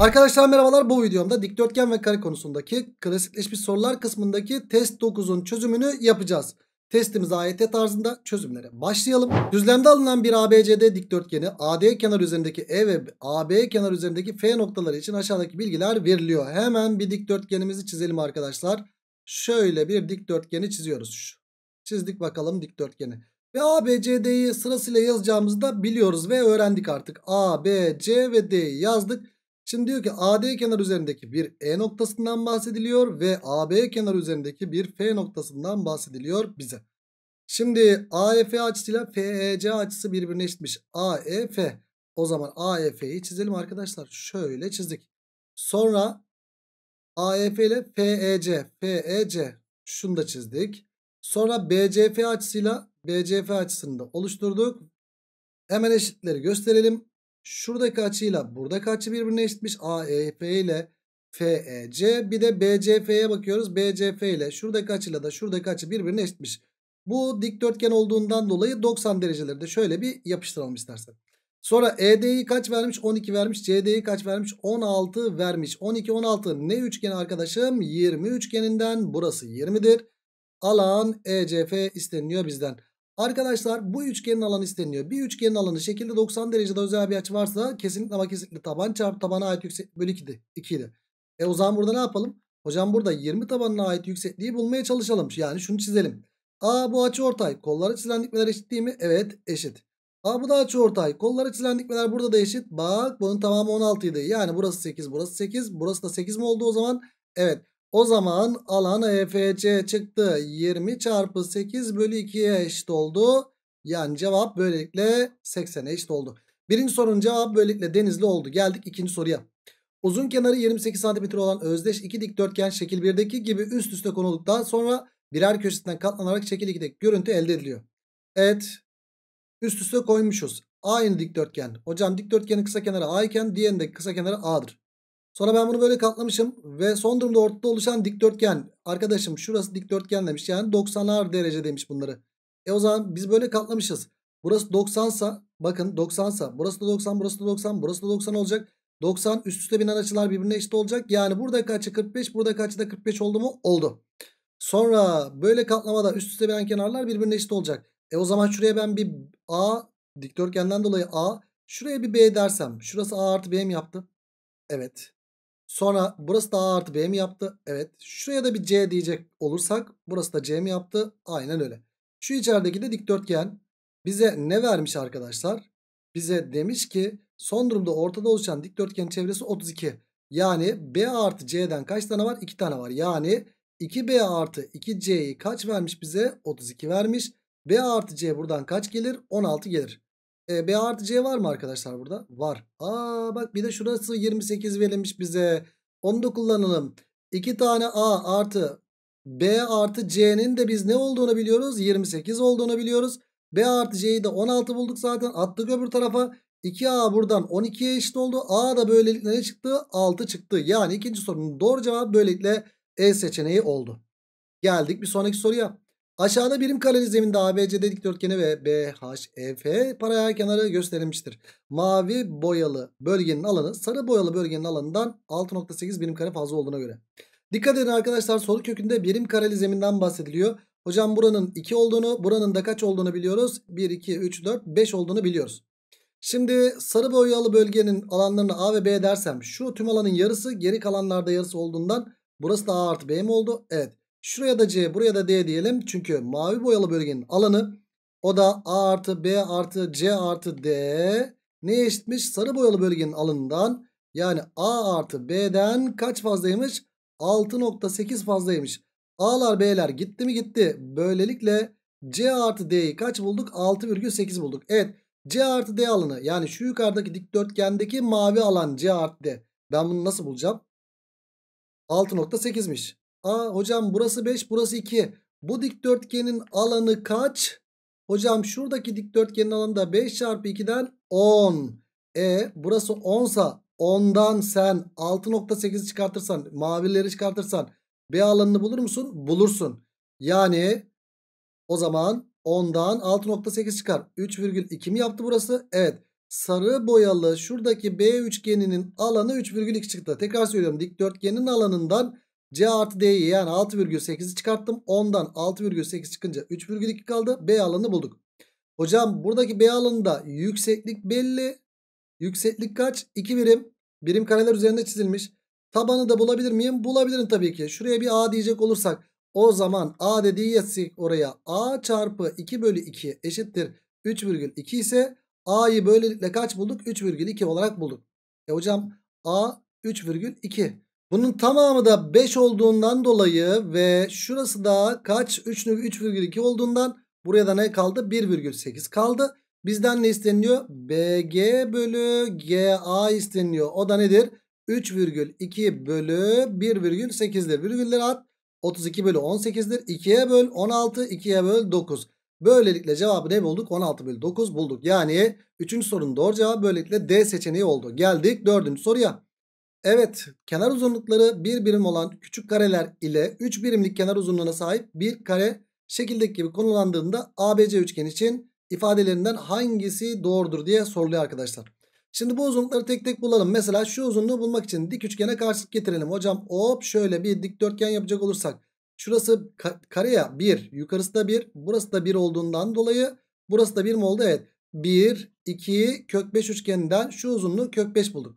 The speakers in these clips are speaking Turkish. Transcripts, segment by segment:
Arkadaşlar merhabalar bu videomda dikdörtgen ve kare konusundaki klasikleşmiş sorular kısmındaki test 9'un çözümünü yapacağız. Testimiz AYT tarzında çözümlere başlayalım. Düzlemde alınan bir ABCD dikdörtgeni AD kenar üzerindeki E ve AB kenar üzerindeki F noktaları için aşağıdaki bilgiler veriliyor. Hemen bir dikdörtgenimizi çizelim arkadaşlar. Şöyle bir dikdörtgeni çiziyoruz. Çizdik bakalım dikdörtgeni. Ve ABCD'yi sırasıyla yazacağımızı da biliyoruz ve öğrendik artık. A, B, C ve D'yi yazdık. Şimdi diyor ki AD kenar üzerindeki bir E noktasından bahsediliyor ve AB kenar üzerindeki bir F noktasından bahsediliyor bize. Şimdi AEF açısıyla FEC açısı birbirine eşitmiş. AEF. O zaman AEF'yi çizelim arkadaşlar. Şöyle çizdik. Sonra AEF ile FEC. FEC. Şunu da çizdik. Sonra BCF açısıyla BCF açısını da oluşturduk. Hemen eşitleri gösterelim. Şuradaki açıyla buradaki açı birbirine eşitmiş. AEP ile FEC bir de BCF'ye bakıyoruz. BCF ile şuradaki açıyla da şuradaki açı birbirine eşitmiş. Bu dikdörtgen olduğundan dolayı 90 dereceleri de şöyle bir yapıştıralım istersen. Sonra ED'yi kaç vermiş? 12 vermiş. CD'yi kaç vermiş? 16 vermiş. 12 16 ne üçgeni arkadaşım? 20 üçgeninden burası 20'dir. Alan ECF isteniliyor bizden. Arkadaşlar bu üçgenin alanı isteniyor. Bir üçgenin alanı şekilde 90 derecede özel bir açı varsa kesinlikle ama kesinlikle taban çarpı tabana ait yükseklik bölü 2'di. 2'ydi. E o zaman burada ne yapalım? Hocam burada 20 tabanına ait yüksekliği bulmaya çalışalım. Yani şunu çizelim. A bu açı ortay. Kolları çizilen dikmeler eşit değil mi? Evet eşit. A bu da açı ortay. Kolları çizilen dikmeler burada da eşit. Bak bunun tamamı 16 idi. Yani burası 8 burası 8 burası da 8 mi oldu o zaman? Evet. O zaman alan EFC çıktı. 20 çarpı 8 bölü 2'ye eşit oldu. Yani cevap böylelikle 80'e eşit oldu. Birinci sorunun cevabı böylelikle denizli oldu. Geldik ikinci soruya. Uzun kenarı 28 cm olan özdeş iki dikdörtgen şekil 1'deki gibi üst üste konulduktan sonra birer köşesinden katlanarak şekil 2'deki görüntü elde ediliyor. Evet. Üst üste koymuşuz. Aynı dikdörtgen. Hocam dikdörtgenin kısa kenarı A iken diğerindeki kısa kenarı A'dır. Sonra ben bunu böyle katlamışım ve son durumda ortada oluşan dikdörtgen. Arkadaşım şurası dikdörtgen demiş yani 90'ar derece demiş bunları. E o zaman biz böyle katlamışız. Burası 90 sa bakın 90 sa burası da 90 burası da 90 burası da 90 olacak. 90 üst üste binen açılar birbirine eşit olacak. Yani burada açı 45 burada açı da 45 oldu mu? Oldu. Sonra böyle katlamada üst üste binen kenarlar birbirine eşit olacak. E o zaman şuraya ben bir A dikdörtgenden dolayı A şuraya bir B dersem şurası A artı B mi yaptı? Evet. Sonra burası da A artı B mi yaptı? Evet. Şuraya da bir C diyecek olursak burası da C mi yaptı? Aynen öyle. Şu içerideki de dikdörtgen bize ne vermiş arkadaşlar? Bize demiş ki son durumda ortada oluşan dikdörtgen çevresi 32. Yani B artı C'den kaç tane var? 2 tane var. Yani 2B artı 2C'yi kaç vermiş bize? 32 vermiş. B artı C buradan kaç gelir? 16 gelir. E, B artı C var mı arkadaşlar burada? Var. Aa bak bir de şurası 28 verilmiş bize. Onu da kullanalım. 2 tane A artı B artı C'nin de biz ne olduğunu biliyoruz? 28 olduğunu biliyoruz. B artı C'yi de 16 bulduk zaten. Attık öbür tarafa. 2A buradan 12'ye eşit oldu. A da böylelikle ne çıktı? 6 çıktı. Yani ikinci sorunun doğru cevabı böylelikle E seçeneği oldu. Geldik bir sonraki soruya. Aşağıda birim kareli zeminde ABCD dikdörtgeni ve BHEF paralel kenarı gösterilmiştir. Mavi boyalı bölgenin alanı sarı boyalı bölgenin alanından 6.8 birim kare fazla olduğuna göre. Dikkat edin arkadaşlar soru kökünde birim kareli zeminden bahsediliyor. Hocam buranın 2 olduğunu buranın da kaç olduğunu biliyoruz. 1, 2, 3, 4, 5 olduğunu biliyoruz. Şimdi sarı boyalı bölgenin alanlarını A ve B dersem şu tüm alanın yarısı geri kalanlarda yarısı olduğundan burası da A artı B mi oldu? Evet. Şuraya da C buraya da D diyelim. Çünkü mavi boyalı bölgenin alanı o da A artı B artı C artı D neye eşitmiş? Sarı boyalı bölgenin alanından yani A artı B'den kaç fazlaymış? 6.8 fazlaymış. A'lar B'ler gitti mi gitti. Böylelikle C artı D'yi kaç bulduk? 6,8 bulduk. Evet C artı D alanı yani şu yukarıdaki dikdörtgendeki mavi alan C artı D. Ben bunu nasıl bulacağım? 6.8'miş. Aa hocam burası 5 burası 2. Bu dikdörtgenin alanı kaç? Hocam şuradaki dikdörtgenin alanı da 5 çarpı 2'den 10. E burası 10 sa 10'dan sen 6.8'i çıkartırsan mavileri çıkartırsan B alanını bulur musun? Bulursun. Yani o zaman 10'dan 6.8 çıkar. 3,2 mi yaptı burası? Evet. Sarı boyalı şuradaki B üçgeninin alanı 3,2 çıktı. Tekrar söylüyorum dikdörtgenin alanından C artı D'yi yani 6,8'i çıkarttım. 10'dan 6,8 çıkınca 3,2 kaldı. B alanı bulduk. Hocam buradaki B alanında yükseklik belli. Yükseklik kaç? 2 birim. Birim kareler üzerinde çizilmiş. Tabanı da bulabilir miyim? Bulabilirim tabii ki. Şuraya bir A diyecek olursak o zaman A dediği yazsın oraya. A çarpı 2 bölü 2 eşittir 3,2 ise A'yı böylelikle kaç bulduk? 3,2 olarak bulduk. E hocam A 3,2. Bunun tamamı da 5 olduğundan dolayı ve şurası da kaç? 3,2 olduğundan buraya da ne kaldı? 1,8 kaldı. Bizden ne isteniyor BG bölü GA isteniyor. O da nedir? 3,2 bölü 1,8'dir. Virgülleri at. 32 bölü 18'dir. 2'ye böl 16, 2'ye böl 9. Böylelikle cevabı ne bulduk? 16 bölü 9 bulduk. Yani 3. sorunun doğru cevabı böylelikle D seçeneği oldu. Geldik 4. soruya. Evet kenar uzunlukları bir birim olan küçük kareler ile 3 birimlik kenar uzunluğuna sahip bir kare şekildeki gibi konulandığında ABC üçgen için ifadelerinden hangisi doğrudur diye soruluyor arkadaşlar. Şimdi bu uzunlukları tek tek bulalım. Mesela şu uzunluğu bulmak için dik üçgene karşılık getirelim. Hocam hop şöyle bir dikdörtgen yapacak olursak. Şurası ka kareye 1. Yukarısı da 1. Burası da 1 olduğundan dolayı. Burası da 1 mi oldu? Evet. 1, 2, kök 5 üçgeninden şu uzunluğu kök 5 bulduk.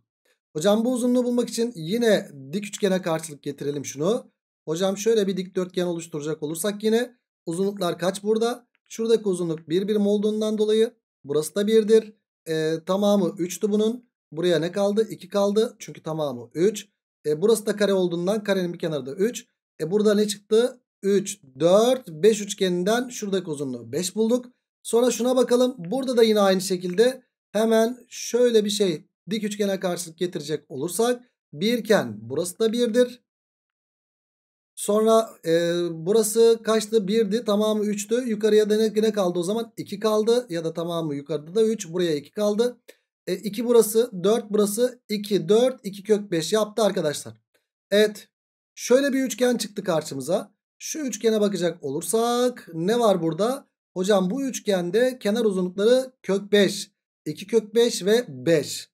Hocam bu uzunluğu bulmak için yine dik üçgene karşılık getirelim şunu. Hocam şöyle bir dikdörtgen oluşturacak olursak yine uzunluklar kaç burada? Şuradaki uzunluk 1 bir birim olduğundan dolayı burası da 1'dir. E, tamamı 3'tü bunun. Buraya ne kaldı? 2 kaldı. Çünkü tamamı 3. E, burası da kare olduğundan karenin bir kenarı da 3. E, burada ne çıktı? 3, 4, 5 üçgeninden şuradaki uzunluğu 5 bulduk. Sonra şuna bakalım. Burada da yine aynı şekilde hemen şöyle bir şey Dik üçgene karşılık getirecek olursak 1 iken burası da birdir. Sonra e, burası kaçtı? birdi, Tamamı 3'tü. Yukarıya da ne, ne kaldı o zaman? 2 kaldı. Ya da tamamı yukarıda da 3. Buraya 2 kaldı. E, burası. 4 burası. 2, 4, 2 kök 5 yaptı arkadaşlar. Evet. Şöyle bir üçgen çıktı karşımıza. Şu üçgene bakacak olursak ne var burada? Hocam bu üçgende kenar uzunlukları kök 5. 2 kök 5 ve 5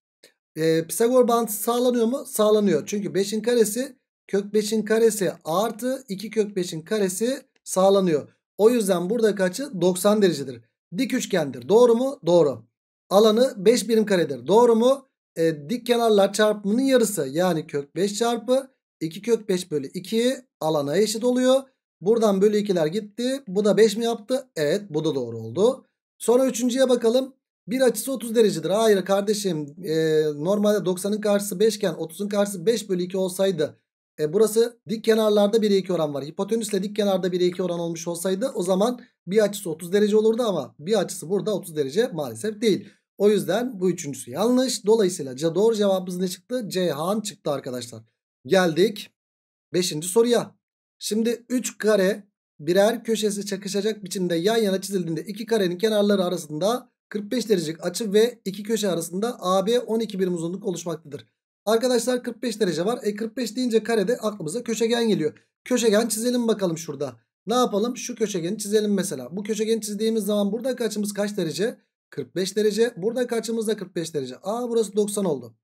e, Pisagor bağıntısı sağlanıyor mu? Sağlanıyor. Çünkü 5'in karesi kök 5'in karesi artı 2 kök 5'in karesi sağlanıyor. O yüzden burada açı 90 derecedir. Dik üçgendir. Doğru mu? Doğru. Alanı 5 birim karedir. Doğru mu? E, dik kenarlar çarpımının yarısı. Yani kök 5 çarpı 2 kök 5 bölü 2 alana eşit oluyor. Buradan bölü 2'ler gitti. Bu da 5 mi yaptı? Evet bu da doğru oldu. Sonra üçüncüye bakalım. Bir açısı 30 derecedir. Hayır kardeşim e, normalde 90'ın karşısı 5 iken 30'un karşısı 5 bölü 2 olsaydı e, burası dik kenarlarda 1'e 2 oran var. Hipotenüsle dik kenarda 1'e 2 oran olmuş olsaydı o zaman bir açısı 30 derece olurdu ama bir açısı burada 30 derece maalesef değil. O yüzden bu üçüncüsü yanlış. Dolayısıyla doğru cevabımız ne çıktı? Ceyhan çıktı arkadaşlar. Geldik 5. soruya. Şimdi 3 kare birer köşesi çakışacak biçimde yan yana çizildiğinde iki karenin kenarları arasında 45 derecelik açı ve iki köşe arasında AB 12 birim uzunluk oluşmaktadır. Arkadaşlar 45 derece var. E 45 deyince karede aklımıza köşegen geliyor. Köşegen çizelim bakalım şurada. Ne yapalım? Şu köşegeni çizelim mesela. Bu köşegeni çizdiğimiz zaman burada açımız kaç derece? 45 derece. Burada açımız da 45 derece. Aa burası 90 oldu.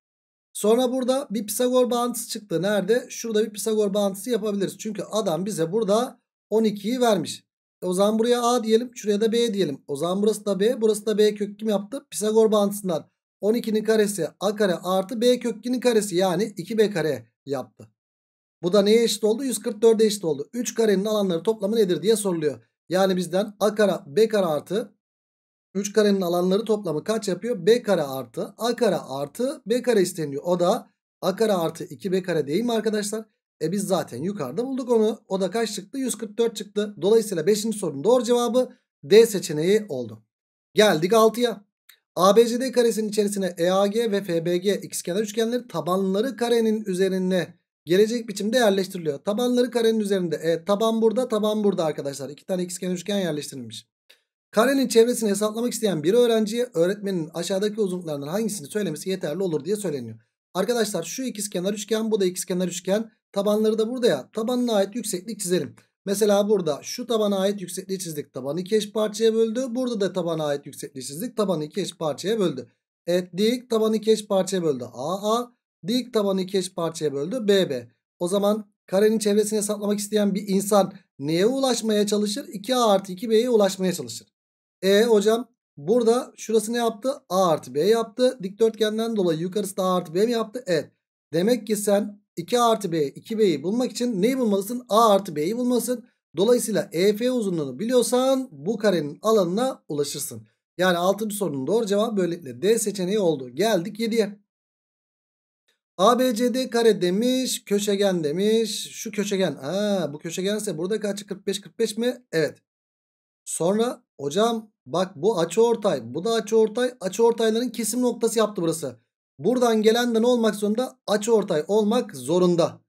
Sonra burada bir Pisagor bağıntısı çıktı. Nerede? Şurada bir Pisagor bağıntısı yapabiliriz. Çünkü adam bize burada 12'yi vermiş. E, o zaman buraya A diyelim. Şuraya da B diyelim. O zaman burası da B. Burası da B kök kim yaptı? Pisagor bağıntısından 12'nin karesi A kare artı B kökünün karesi yani 2B kare yaptı. Bu da neye eşit oldu? 144'e eşit oldu. 3 karenin alanları toplamı nedir diye soruluyor. Yani bizden A kare B kare artı 3 karenin alanları toplamı kaç yapıyor? B kare artı A kare artı B kare isteniyor. O da A kare artı 2B kare değil mi arkadaşlar? E biz zaten yukarıda bulduk onu. O da kaç çıktı? 144 çıktı. Dolayısıyla 5. sorunun doğru cevabı D seçeneği oldu. Geldik 6'ya. ABCD karesinin içerisine EAG ve FBG ikizkenar üçgenleri tabanları karenin üzerine gelecek biçimde yerleştiriliyor. Tabanları karenin üzerinde. E, taban burada, taban burada arkadaşlar. İki tane ikizkenar üçgen yerleştirilmiş. Karenin çevresini hesaplamak isteyen bir öğrenciye öğretmenin aşağıdaki uzunluklarından hangisini söylemesi yeterli olur diye söyleniyor. Arkadaşlar şu ikizkenar üçgen, bu da ikizkenar üçgen. Tabanları da burada ya. Tabanına ait yükseklik çizelim. Mesela burada şu tabana ait yüksekliği çizdik. Tabanı iki eş parçaya böldü. Burada da tabana ait yüksekliği çizdik. Tabanı iki eş parçaya böldü. Evet dik tabanı iki eş parçaya böldü. AA dik tabanı iki eş parçaya böldü. BB. O zaman karenin çevresini hesaplamak isteyen bir insan neye ulaşmaya çalışır? 2A artı 2B'ye ulaşmaya çalışır. E hocam burada şurası ne yaptı? A artı B yaptı. Dikdörtgenden dolayı yukarısı da A artı B mi yaptı? Evet. Demek ki sen 2 artı B 2B'yi bulmak için neyi bulmalısın? A artı B'yi bulmalısın. Dolayısıyla EF uzunluğunu biliyorsan bu karenin alanına ulaşırsın. Yani 6. sorunun doğru cevabı böylelikle D seçeneği oldu. Geldik 7'ye. ABCD kare demiş, köşegen demiş. Şu köşegen. Aa, bu köşegense buradaki açı 45 45 mi? Evet. Sonra hocam bak bu açı ortay, bu da açı ortay. Açı ortayların kesim noktası yaptı burası. Buradan gelen de ne olmak zorunda açı ortay olmak zorunda.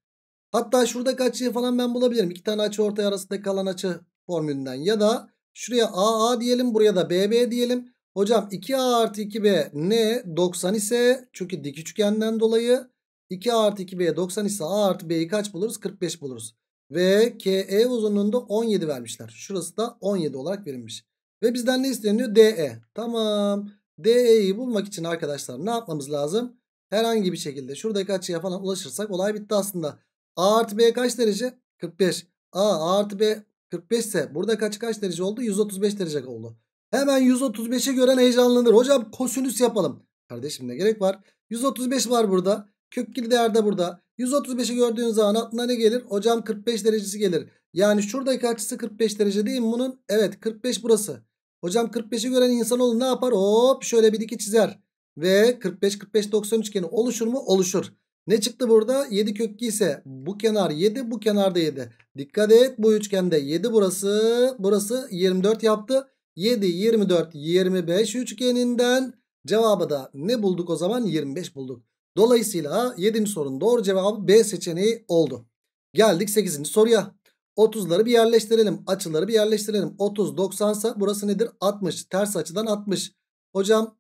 Hatta şurada açıyı falan ben bulabilirim. İki tane açı ortay arasında kalan açı formülünden. Ya da şuraya AA diyelim buraya da BB diyelim. Hocam 2A artı 2B ne? 90 ise çünkü dik üçgenden dolayı 2A artı 2B 90 ise A artı B'yi kaç buluruz? 45 buluruz. Ve KE uzunluğunda 17 vermişler. Şurası da 17 olarak verilmiş. Ve bizden ne isteniyor? DE. Tamam. DE'yi bulmak için arkadaşlar ne yapmamız lazım? Herhangi bir şekilde şuradaki açıya falan ulaşırsak olay bitti aslında. A artı B kaç derece? 45. A, A artı B 45 ise burada kaç kaç derece oldu? 135 derece oldu. Hemen 135'i gören heyecanlanır. Hocam kosinüs yapalım. Kardeşim ne gerek var? 135 var burada. Kökgil değer de burada. 135'i gördüğün zaman aklına ne gelir? Hocam 45 derecesi gelir. Yani şuradaki açısı 45 derece değil mi bunun? Evet 45 burası. Hocam 45'i gören insanoğlu ne yapar? Hop şöyle bir iki çizer. Ve 45 45 90 üçgeni oluşur mu? Oluşur. Ne çıktı burada? 7 kökü ise bu kenar 7 bu kenarda 7. Dikkat et bu üçgende 7 burası burası 24 yaptı. 7 24 25 üçgeninden cevabı da ne bulduk o zaman? 25 bulduk. Dolayısıyla 7. sorunun doğru cevabı B seçeneği oldu. Geldik 8. soruya. 30'ları bir yerleştirelim. Açıları bir yerleştirelim. 30 90 sa burası nedir? 60. Ters açıdan 60. Hocam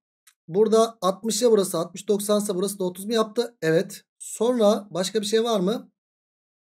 burada 60 ya burası 60 90 sa burası da 30 mu yaptı? Evet. Sonra başka bir şey var mı?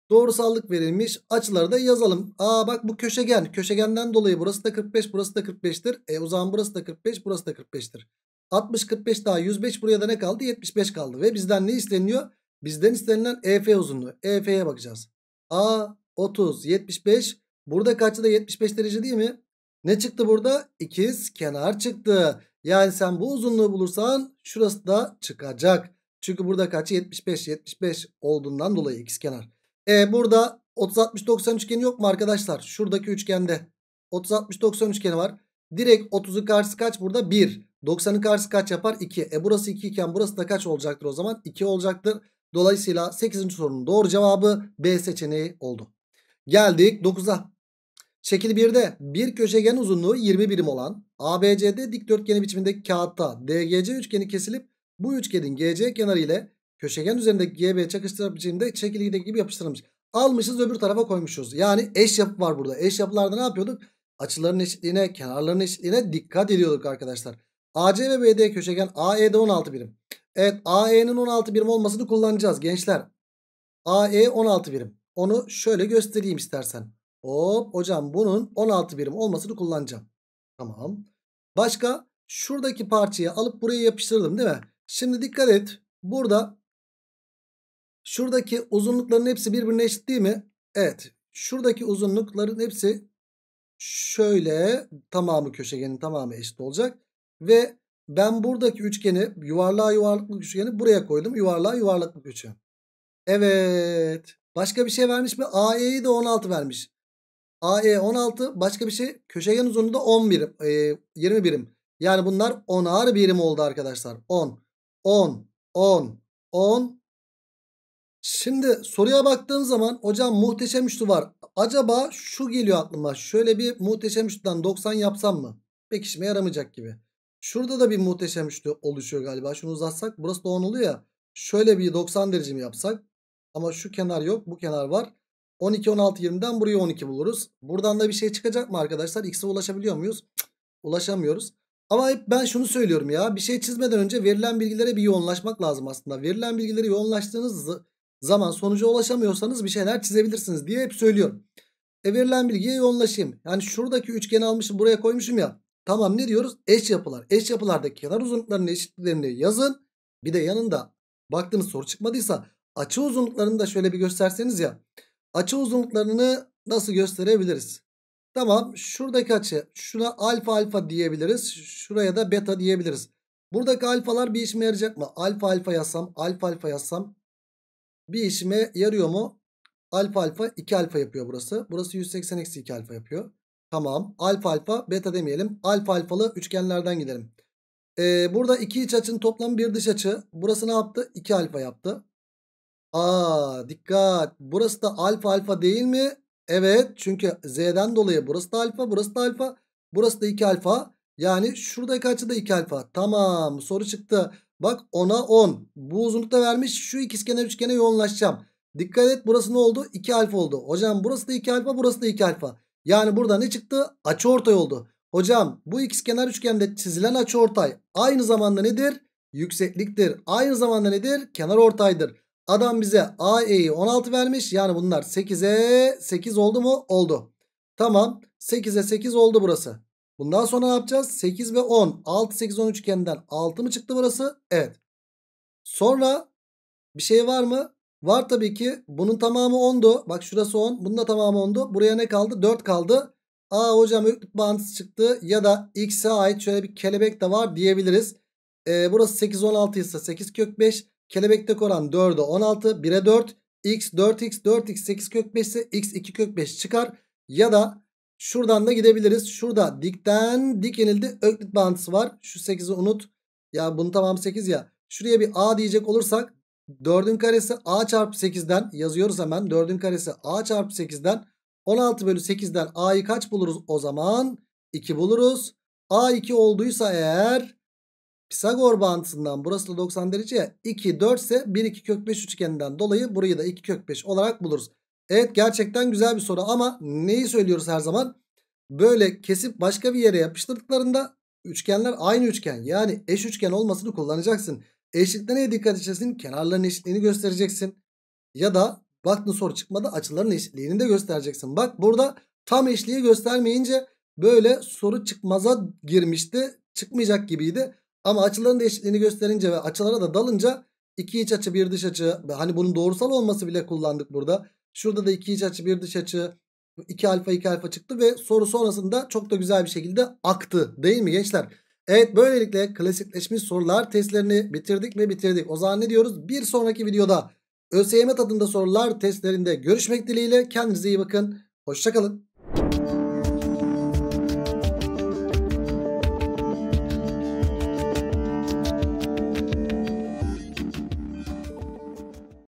Doğrusallık verilmiş. Açıları da yazalım. Aa bak bu köşegen. Köşegenden dolayı burası da 45 burası da 45'tir. E o zaman burası da 45 burası da 45'tir. 60 45 daha 105 buraya da ne kaldı? 75 kaldı. Ve bizden ne isteniyor? Bizden istenilen EF uzunluğu. EF'ye bakacağız. Aa 30, 75. Burada kaçtı da 75 derece değil mi? Ne çıktı burada? İkiz kenar çıktı. Yani sen bu uzunluğu bulursan şurası da çıkacak. Çünkü burada kaçı? 75, 75 olduğundan dolayı ikiz kenar. E burada 30, 60, 90 üçgeni yok mu arkadaşlar? Şuradaki üçgende 30, 60, 90 üçgeni var. Direkt 30'un karşısı kaç? Burada 1. 90'ın karşısı kaç yapar? 2. E burası 2 iken burası da kaç olacaktır o zaman? 2 olacaktır. Dolayısıyla 8. sorunun doğru cevabı B seçeneği oldu. Geldik 9'a. Şekil 1'de bir köşegen uzunluğu 20 birim olan ABCD dikdörtgeni biçimindeki kağıtta DGC üçgeni kesilip bu üçgenin GC kenarı ile köşegen üzerindeki GB çakıştırarak biçimde şekildeki gibi yapıştırılmış. Almışız öbür tarafa koymuşuz. Yani eş yapı var burada. Eş yapılarda ne yapıyorduk? Açıların eşitliğine, kenarların eşitliğine dikkat ediyorduk arkadaşlar. AC ve BD köşegen AE'de 16 birim. Evet AE'nin 16 birim olmasını kullanacağız gençler. AE 16 birim. Onu şöyle göstereyim istersen. Hop hocam bunun 16 birim olmasını kullanacağım. Tamam. Başka şuradaki parçayı alıp buraya yapıştırdım değil mi? Şimdi dikkat et. Burada şuradaki uzunlukların hepsi birbirine eşit değil mi? Evet. Şuradaki uzunlukların hepsi şöyle tamamı köşegenin tamamı eşit olacak. Ve ben buradaki üçgeni yuvarlığa yuvarlaklık üçgeni buraya koydum. Yuvarlığa yuvarlaklık üçgeni. Evet. Başka bir şey vermiş mi? AE'yi de 16 vermiş. AE 16 başka bir şey köşegen uzunluğu da 11, birim, e, 20 birim. Yani bunlar 10'ar birim oldu arkadaşlar. 10, 10, 10, 10. Şimdi soruya baktığım zaman hocam muhteşem üçlü var. Acaba şu geliyor aklıma. Şöyle bir muhteşem üçlüden 90 yapsam mı? Pek işime yaramayacak gibi. Şurada da bir muhteşem üçlü oluşuyor galiba. Şunu uzatsak burası da 10 oluyor ya. Şöyle bir 90 derece mi yapsak? Ama şu kenar yok bu kenar var. 12, 16, 20'den buraya 12 buluruz. Buradan da bir şey çıkacak mı arkadaşlar? X'e ulaşabiliyor muyuz? Cık, ulaşamıyoruz. Ama hep ben şunu söylüyorum ya. Bir şey çizmeden önce verilen bilgilere bir yoğunlaşmak lazım aslında. Verilen bilgileri yoğunlaştığınız zaman sonuca ulaşamıyorsanız bir şeyler çizebilirsiniz diye hep söylüyorum. E verilen bilgiye yoğunlaşayım. Yani şuradaki üçgeni almışım buraya koymuşum ya. Tamam ne diyoruz? Eş yapılar. Eş yapılardaki kenar uzunluklarının eşitlerini yazın. Bir de yanında baktığınız soru çıkmadıysa açı uzunluklarını da şöyle bir gösterseniz ya. Açı uzunluklarını nasıl gösterebiliriz? Tamam şuradaki açı şuna alfa alfa diyebiliriz. Şuraya da beta diyebiliriz. Buradaki alfalar bir işime yarayacak mı? Alfa alfa yazsam alfa alfa yazsam bir işime yarıyor mu? Alfa alfa 2 alfa yapıyor burası. Burası 180 eksi 2 alfa yapıyor. Tamam alfa alfa beta demeyelim. Alfa alfalı üçgenlerden gidelim. Ee, burada iki iç açının toplamı bir dış açı. Burası ne yaptı? 2 alfa yaptı. Aa dikkat. Burası da alfa alfa değil mi? Evet çünkü z'den dolayı burası da alfa burası da alfa. Burası da 2 alfa. Yani şurada açı da 2 alfa. Tamam soru çıktı. Bak 10'a 10. Bu uzunlukta vermiş. Şu ikizkenar üçgene yoğunlaşacağım. Dikkat et burası ne oldu? 2 alfa oldu. Hocam burası da 2 alfa burası da 2 alfa. Yani burada ne çıktı? Açı ortay oldu. Hocam bu ikizkenar üçgende çizilen açı ortay aynı zamanda nedir? Yüksekliktir. Aynı zamanda nedir? Kenar ortaydır. Adam bize AE'yi 16 vermiş. Yani bunlar 8'e 8 oldu mu? Oldu. Tamam. 8'e 8 oldu burası. Bundan sonra ne yapacağız? 8 ve 10. 6, 8, 10 üçgeninden 6 mı çıktı burası? Evet. Sonra bir şey var mı? Var tabii ki. Bunun tamamı 10'du. Bak şurası 10. Bunun da tamamı 10'du. Buraya ne kaldı? 4 kaldı. Aa hocam Öklit bağıntısı çıktı. Ya da x'e ait şöyle bir kelebek de var diyebiliriz. Ee, burası 8, 16 ise 8 kök 5. Kelebekte oran 4'e 16 1'e 4 x 4x 4x 8 kök 5 ise x 2 kök 5 çıkar. Ya da şuradan da gidebiliriz. Şurada dikten dik yenildi. Öklit bağıntısı var. Şu 8'i unut. Ya bunu tamam 8 ya. Şuraya bir a diyecek olursak 4'ün karesi a çarpı 8'den yazıyoruz hemen. 4'ün karesi a çarpı 8'den 16 bölü 8'den a'yı kaç buluruz o zaman? 2 buluruz. a 2 olduysa eğer Pisagor bağıntısından burası da 90 derece ya 2 4 ise 1 2 kök 5 üçgeninden dolayı burayı da 2 kök 5 olarak buluruz. Evet gerçekten güzel bir soru ama neyi söylüyoruz her zaman? Böyle kesip başka bir yere yapıştırdıklarında üçgenler aynı üçgen yani eş üçgen olmasını kullanacaksın. Eşitliğe neye dikkat edeceksin? Kenarların eşitliğini göstereceksin. Ya da baktın soru çıkmadı açıların eşitliğini de göstereceksin. Bak burada tam eşliği göstermeyince böyle soru çıkmaza girmişti. Çıkmayacak gibiydi. Ama açıların da gösterince ve açılara da dalınca iki iç açı bir dış açı hani bunun doğrusal olması bile kullandık burada. Şurada da iki iç açı bir dış açı 2 alfa 2 alfa çıktı ve soru sonrasında çok da güzel bir şekilde aktı değil mi gençler? Evet böylelikle klasikleşmiş sorular testlerini bitirdik mi bitirdik. O zaman ne diyoruz? Bir sonraki videoda ÖSYM tadında sorular testlerinde görüşmek dileğiyle. Kendinize iyi bakın. Hoşçakalın.